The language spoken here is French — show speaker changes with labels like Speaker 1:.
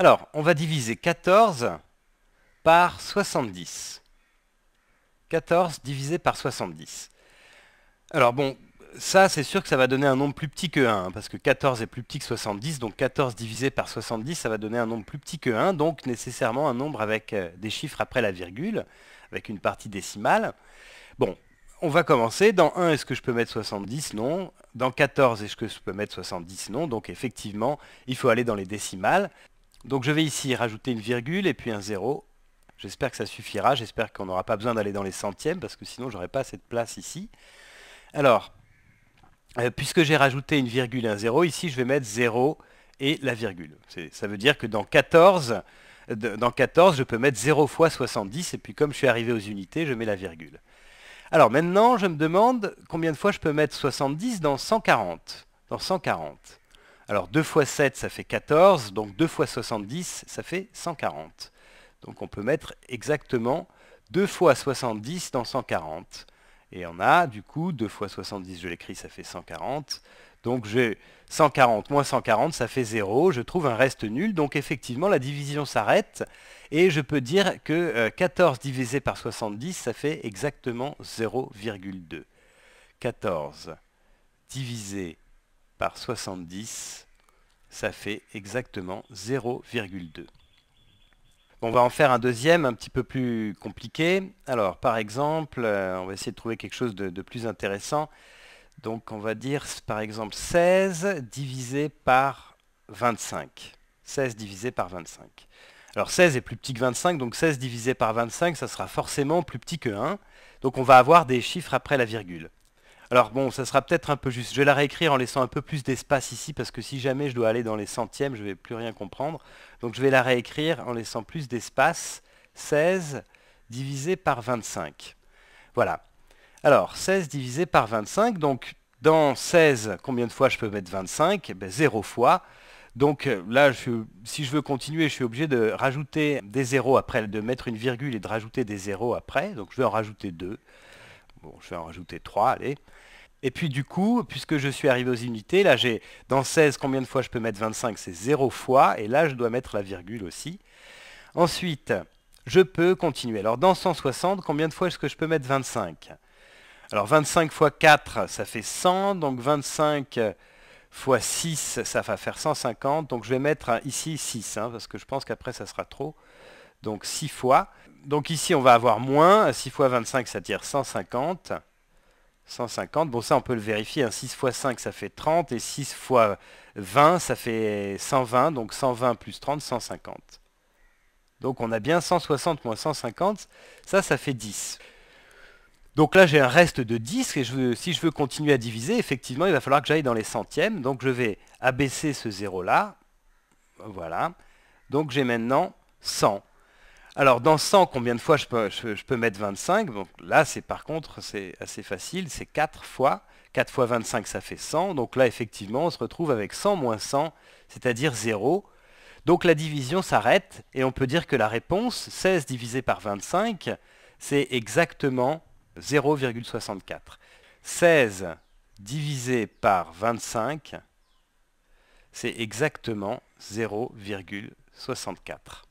Speaker 1: Alors, on va diviser 14 par 70. 14 divisé par 70. Alors bon, ça c'est sûr que ça va donner un nombre plus petit que 1, hein, parce que 14 est plus petit que 70, donc 14 divisé par 70, ça va donner un nombre plus petit que 1, donc nécessairement un nombre avec euh, des chiffres après la virgule, avec une partie décimale. Bon, on va commencer. Dans 1, est-ce que je peux mettre 70 Non. Dans 14, est-ce que je peux mettre 70 Non. Donc effectivement, il faut aller dans les décimales. Donc je vais ici rajouter une virgule et puis un 0. J'espère que ça suffira, j'espère qu'on n'aura pas besoin d'aller dans les centièmes parce que sinon j'aurais pas cette place ici. Alors, euh, puisque j'ai rajouté une virgule et un 0, ici je vais mettre 0 et la virgule. Ça veut dire que dans 14, dans 14, je peux mettre 0 fois 70, et puis comme je suis arrivé aux unités, je mets la virgule. Alors maintenant, je me demande combien de fois je peux mettre 70 dans 140. Dans 140. Alors 2 fois 7, ça fait 14, donc 2 fois 70, ça fait 140. Donc on peut mettre exactement 2 fois 70 dans 140. Et on a du coup 2 fois 70, je l'écris, ça fait 140. Donc j'ai 140 moins 140, ça fait 0. Je trouve un reste nul. Donc effectivement, la division s'arrête. Et je peux dire que 14 euh, divisé par 70, ça fait exactement 0,2. 14 divisé par 70, ça fait exactement 0,2. on va en faire un deuxième un petit peu plus compliqué. Alors par exemple, euh, on va essayer de trouver quelque chose de, de, plus intéressant. Donc on va dire par exemple 16 divisé par 25. 16 divisé par 25. Alors 16 est plus petit que 25, donc 16 divisé par 25, ça sera forcément plus petit que 1. Donc on va avoir des chiffres après la virgule. Alors bon, ça sera peut-être un peu juste. Je vais la réécrire en laissant un peu plus d'espace ici, parce que si jamais je dois aller dans les centièmes, je ne vais plus rien comprendre. Donc je vais la réécrire en laissant plus d'espace. 16 divisé par 25. Voilà. Alors, 16 divisé par 25, donc dans 16, combien de fois je peux mettre 25 0 eh ben, fois. Donc euh, là, si je veux continuer, je suis obligé de rajouter des zéros après, de mettre une virgule et de rajouter des zéros après. Donc je vais en rajouter 2. Bon, je vais en rajouter 3, allez. Et puis du coup, puisque je suis arrivé aux unités, là j'ai dans 16 combien de fois je peux mettre 25 C'est 0 fois, et là je dois mettre la virgule aussi. Ensuite, je peux continuer. Alors dans 160, combien de fois est-ce que je peux mettre 25 Alors 25 fois 4, ça fait 100, donc 25 fois 6, ça va faire 150, donc je vais mettre ici 6, hein, parce que je pense qu'après ça sera trop donc 6 fois. Donc ici, on va avoir moins. 6 fois 25, ça tire 150. 150, bon ça on peut le vérifier, 6 x 5 ça fait 30 et 6 x 20 ça fait 120, donc 120 plus 30, 150. Donc on a bien 160 moins 150, ça ça fait 10. Donc là j'ai un reste de 10 et je si je veux continuer à diviser, effectivement il va falloir que j'aille dans les centièmes, donc je vais abaisser ce 0 là, voilà, donc j'ai maintenant 100. Alors dans 100, combien de fois je peux, je, peux mettre 25 Donc là, c'est par contre, c'est assez facile, c'est 4 fois. 4 fois 25, ça fait 100. Donc là, effectivement, on se retrouve avec 100 moins 100, c'est-à-dire 0. Donc la division s'arrête et on peut dire que la réponse, 16 divisé par 25, c'est exactement 0,64. 16 divisé par 25, c'est exactement 0,64.